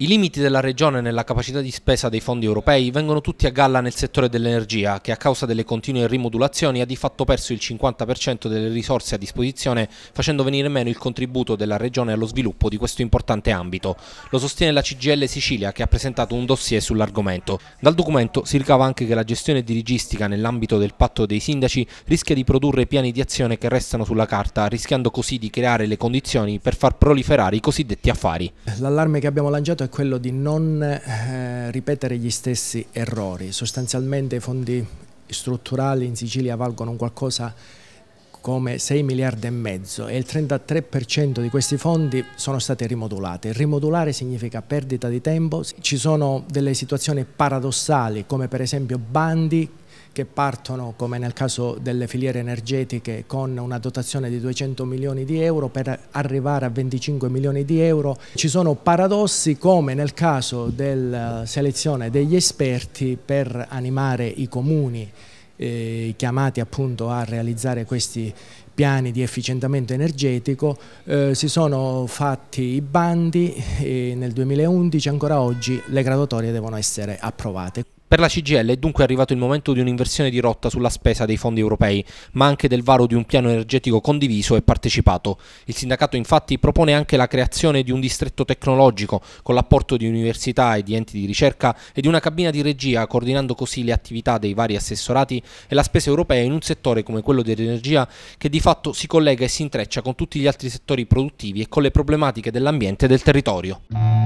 I limiti della Regione nella capacità di spesa dei fondi europei vengono tutti a galla nel settore dell'energia, che a causa delle continue rimodulazioni ha di fatto perso il 50% delle risorse a disposizione, facendo venire meno il contributo della Regione allo sviluppo di questo importante ambito. Lo sostiene la CGL Sicilia, che ha presentato un dossier sull'argomento. Dal documento si ricava anche che la gestione dirigistica nell'ambito del patto dei sindaci rischia di produrre piani di azione che restano sulla carta, rischiando così di creare le condizioni per far proliferare i cosiddetti affari. L'allarme che abbiamo lanciato è è quello di non eh, ripetere gli stessi errori. Sostanzialmente i fondi strutturali in Sicilia valgono qualcosa come 6 miliardi e mezzo e il 33% di questi fondi sono stati rimodulati. Rimodulare significa perdita di tempo, ci sono delle situazioni paradossali come per esempio bandi che partono, come nel caso delle filiere energetiche, con una dotazione di 200 milioni di euro per arrivare a 25 milioni di euro. Ci sono paradossi come nel caso della eh, selezione degli esperti per animare i comuni eh, chiamati appunto a realizzare questi piani di efficientamento energetico, eh, si sono fatti i bandi e nel 2011 ancora oggi le graduatorie devono essere approvate. Per la CGL è dunque arrivato il momento di un'inversione di rotta sulla spesa dei fondi europei, ma anche del varo di un piano energetico condiviso e partecipato. Il sindacato infatti propone anche la creazione di un distretto tecnologico con l'apporto di università e di enti di ricerca e di una cabina di regia, coordinando così le attività dei vari assessorati e la spesa europea in un settore come quello dell'energia che di fatto si collega e si intreccia con tutti gli altri settori produttivi e con le problematiche dell'ambiente e del territorio.